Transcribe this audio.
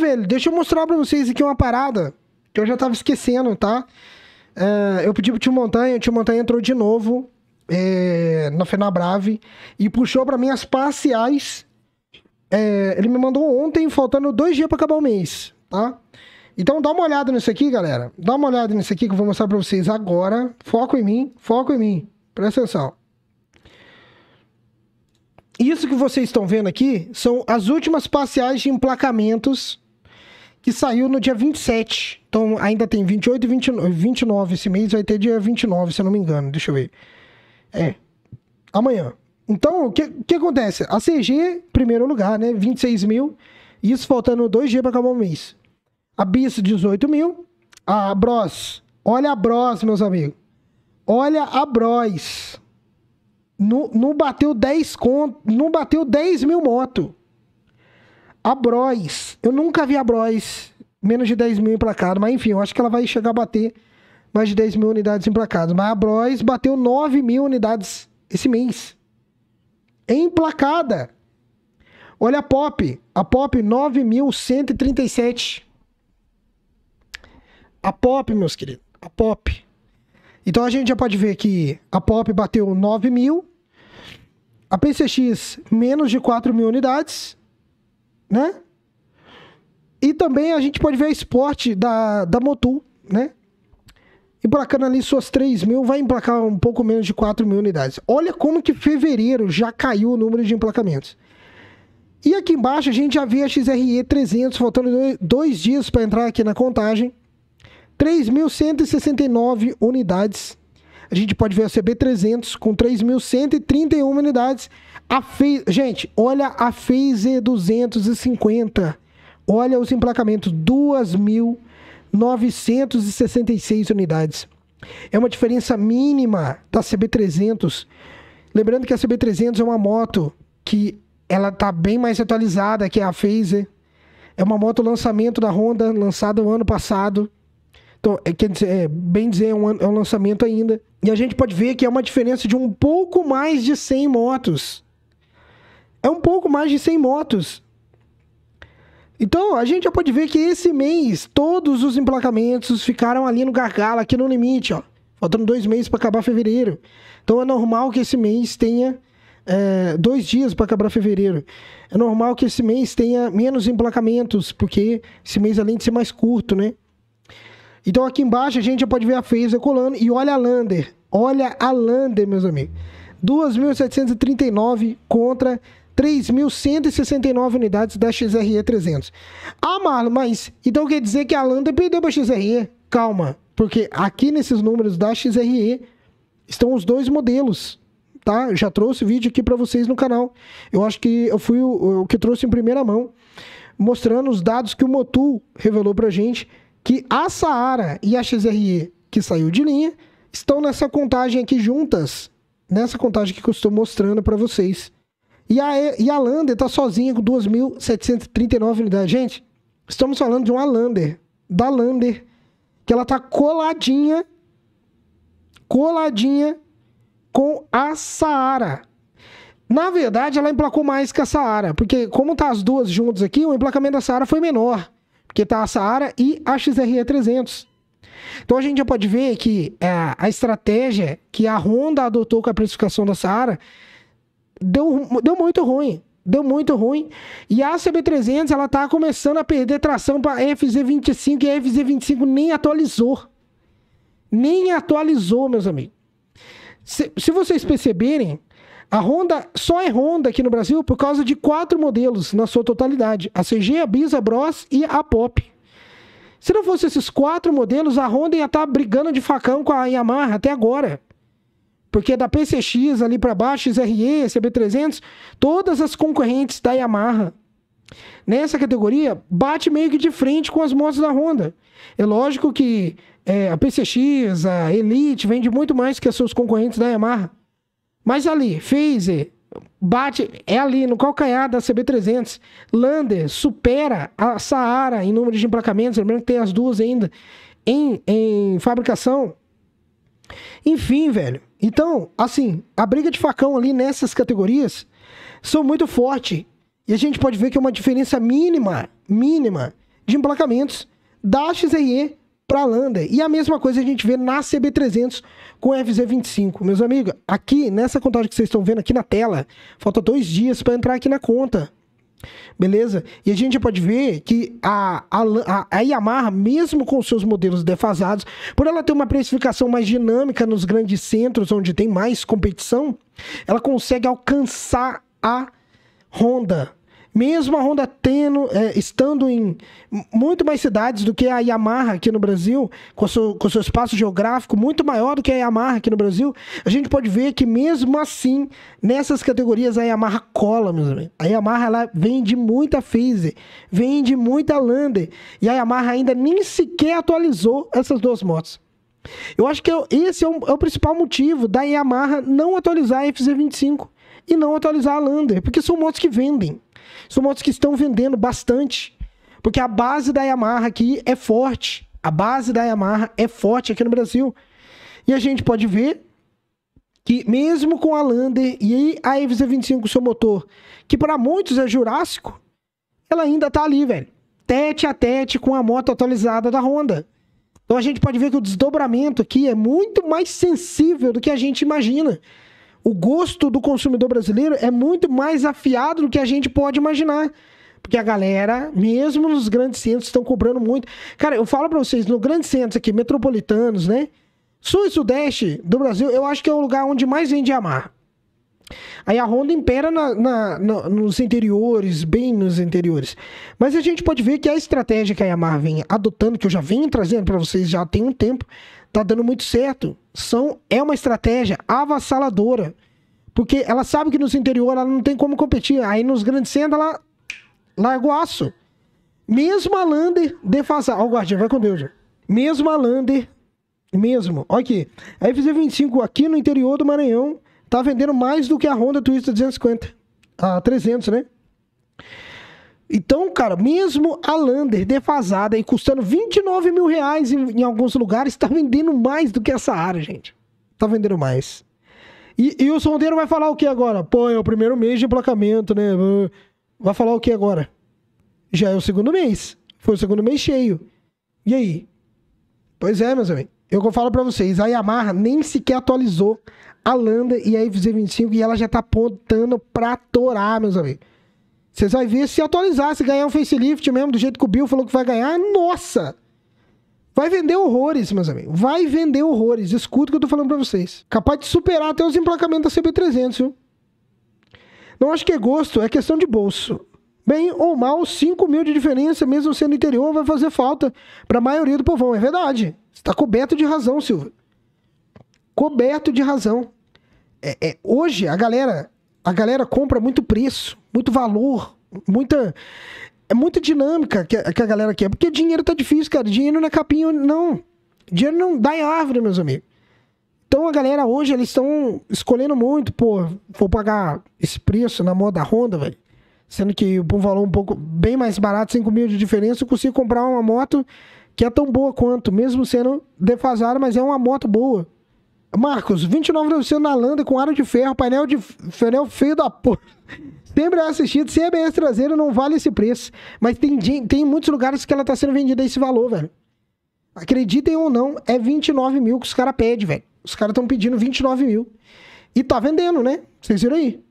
velho, deixa eu mostrar pra vocês aqui uma parada que eu já tava esquecendo, tá? É, eu pedi pro Tio Montanha, o Tio Montanha entrou de novo é, na FenaBrave e puxou para mim as parciais. É, ele me mandou ontem, faltando dois dias para acabar o mês, tá? Então dá uma olhada nisso aqui, galera. Dá uma olhada nisso aqui que eu vou mostrar para vocês agora. Foco em mim, foco em mim. Presta atenção. Isso que vocês estão vendo aqui são as últimas parciais de emplacamentos que saiu no dia 27. Então ainda tem 28 e 29, 29 esse mês, vai ter dia 29, se eu não me engano. Deixa eu ver. É. Amanhã. Então, o que, que acontece? A CG, primeiro lugar, né? 26 mil. Isso faltando dois dias para acabar o mês. A Bis, 18 mil. A Bros. Olha a Bros, meus amigos. Olha a Bros. Não, não bateu 10 conto. Não bateu 10 mil moto. A Bros. Eu nunca vi a Bros menos de 10 mil emplacado, mas enfim, eu acho que ela vai chegar a bater mais de 10 mil unidades emplacadas. Mas a Bros bateu 9 mil unidades esse mês. Emplacada! Olha a Pop. A Pop 9.137. A Pop, meus queridos. A Pop. Então a gente já pode ver que a Pop bateu 9 mil. A PCX, menos de 4 mil unidades. Né? E também a gente pode ver a esporte da, da Motul, né? Emplacando ali suas 3 mil, vai emplacar um pouco menos de 4 mil unidades. Olha como que fevereiro já caiu o número de emplacamentos. E aqui embaixo a gente já vê a XRE 300, faltando dois dias para entrar aqui na contagem. 3.169 unidades. A gente pode ver a CB300 com 3.131 unidades. A Fe... Gente, olha a Phaser 250. Olha os emplacamentos, 2.966 unidades. É uma diferença mínima da CB300. Lembrando que a CB300 é uma moto que ela está bem mais atualizada que a Phaser. É uma moto lançamento da Honda, lançada o ano passado. Então, é, quer dizer, é, bem dizer, é um, é um lançamento ainda. E a gente pode ver que é uma diferença de um pouco mais de 100 motos. É um pouco mais de 100 motos. Então, a gente já pode ver que esse mês todos os emplacamentos ficaram ali no gargalo, aqui no limite, ó. Faltando dois meses para acabar fevereiro. Então é normal que esse mês tenha é, dois dias para acabar fevereiro. É normal que esse mês tenha menos emplacamentos, porque esse mês, além de ser mais curto, né? Então aqui embaixo a gente já pode ver a Fraser colando. E olha a Lander. Olha a Lander, meus amigos. 2.739 contra 3.169 unidades da XRE 300. Ah, Marlon, mas então quer dizer que a Landa perdeu para a XRE? Calma, porque aqui nesses números da XRE estão os dois modelos, tá? Já trouxe vídeo aqui para vocês no canal. Eu acho que eu fui o, o, que trouxe em primeira mão, mostrando os dados que o Motul revelou para gente, que a Saara e a XRE, que saiu de linha, estão nessa contagem aqui juntas, nessa contagem que eu estou mostrando para vocês. E a, e a Lander está sozinha com 2.739 unidades. Gente, estamos falando de uma Lander. Da Lander. Que ela está coladinha. Coladinha com a Saara. Na verdade, ela emplacou mais que a Saara. Porque, como tá as duas juntas aqui, o emplacamento da Saara foi menor. Porque tá a Saara e a XRE 300. Então a gente já pode ver que é, a estratégia que a Honda adotou com a precificação da Saara deu, deu muito ruim. Deu muito ruim. E a CB300, ela tá começando a perder tração para FZ25 e a FZ25 nem atualizou. Nem atualizou, meus amigos. Se, se vocês perceberem, a Honda só é Honda aqui no Brasil por causa de quatro modelos na sua totalidade: a CG, a Bis, a Bros e a Pop. Se não fosse esses quatro modelos, a Honda ia estar tá brigando de facão com a Yamaha até agora. Porque da PCX ali para baixo, XRE, CB300, todas as concorrentes da Yamaha nessa categoria bate meio que de frente com as motos da Honda. É lógico que é, a PCX, a Elite, vende muito mais que as suas concorrentes da Yamaha. Mas ali, Phaser, bate, é ali no calcanhar da CB300. Lander supera a Saara em número de emplacamentos, lembrando que tem as duas ainda em, em fabricação. Enfim, velho, então, assim, a briga de facão ali nessas categorias são muito forte. E a gente pode ver que é uma diferença mínima, mínima, de emplacamentos da XRE para a Lander. E a mesma coisa a gente vê na CB300 com FZ25. Meus amigos, aqui nessa contagem que vocês estão vendo aqui na tela, falta dois dias para entrar aqui na conta. Beleza? E a gente pode ver que a, a, a Yamaha, mesmo com seus modelos defasados, por ela ter uma precificação mais dinâmica nos grandes centros onde tem mais competição, ela consegue alcançar a Honda mesmo a Honda tendo, é, estando em muito mais cidades do que a Yamaha aqui no Brasil, com, seu, com seu espaço geográfico muito maior do que a Yamaha aqui no Brasil, a gente pode ver que mesmo assim, nessas categorias, a Yamaha cola, meus amigos. A Yamaha ela vende muita Phase, vende muita Lander, e a Yamaha ainda nem sequer atualizou essas duas motos. Eu acho que é esse é, é o principal motivo da Yamaha não atualizar a FZ25 e não atualizar a Lander, porque são motos que vendem. São motos que estão vendendo bastante. Porque a base da Yamaha aqui é forte. A base da Yamaha é forte aqui no Brasil. E a gente pode ver que mesmo com a Lander e a FZ25, seu motor, que para muitos é jurássico, ela ainda tá ali, velho. Tete a tete com a moto atualizada da Honda. Então a gente pode ver que o desdobramento aqui é muito mais sensível do que a gente imagina o gosto do consumidor brasileiro é muito mais afiado do que a gente pode imaginar. Porque a galera, mesmo nos grandes centros, estão cobrando muito. Cara, eu falo para vocês, no grandes centros aqui, metropolitanos, né? Sul e Sudeste do Brasil, eu acho que é o lugar onde mais vende Yamaha. Aí a Honda impera na, na, na, nos interiores, bem nos interiores. Mas a gente pode ver que a estratégia que a Yamaha vem adotando, que eu já venho trazendo para vocês já tem um tempo, tá dando muito certo. São, é uma estratégia avassaladora. Porque ela sabe que nos interior ela não tem como competir. Aí nos grandes centros ela larga o aço. Mesmo a Lander defasar. Ó, oh, Guardião, vai com Deus. Mesmo a Lander, mesmo. Olha aqui. A FZ25 aqui no interior do Maranhão tá vendendo mais do que a Honda Twister 250. A 300, né? Então, cara, mesmo a Lander defasada e custando 29 mil reais em, em alguns lugares, tá vendendo mais do que essa área, gente. Tá vendendo mais. E, e o sondeiro vai falar o que agora? Pô, é o primeiro mês de emplacamento, né? Vai falar o que agora? Já é o segundo mês. Foi o segundo mês cheio. E aí? Pois é, meus amigos. Eu vou falar para vocês, a Yamaha nem sequer atualizou a Landa e a FZ25 e ela já tá apontando pra torar, meus amigos. Vocês vão ver se atualizar, se ganhar um facelift mesmo, do jeito que o Bill falou que vai ganhar, nossa! Vai vender horrores, meus amigos. Vai vender horrores. Escuta o que eu tô falando pra vocês. Capaz de superar até os emplacamentos da CB300, viu? Não acho que é gosto, é questão de bolso. Bem ou mal, 5 mil de diferença, mesmo sendo interior, vai fazer falta para a maioria do povão. É verdade. Você está coberto de razão, Silvio. Coberto de razão. É, é, hoje, a galera a galera compra muito preço, muito valor, muita. É muita dinâmica que a, que a galera quer. Porque dinheiro tá difícil, cara. Dinheiro não é capim não. Dinheiro não dá em árvore, meus amigos. Então a galera hoje, eles estão escolhendo muito, pô, vou pagar esse preço na moda Honda, velho. Sendo que por um valor um pouco bem mais barato, 5 mil de diferença, eu consigo comprar uma moto que é tão boa quanto, mesmo sendo defasada, mas é uma moto boa. Marcos, 29 anunciando na Landa com aro de ferro, painel de painel feio da porra. Sempre assistido, sem é ABS traseiro, não vale esse preço. Mas tem, tem muitos lugares que ela tá sendo vendida esse valor, velho. Acreditem ou não, é 29 mil que os caras pedem, velho. Os caras estão pedindo 29 mil. E tá vendendo, né? Vocês viram aí?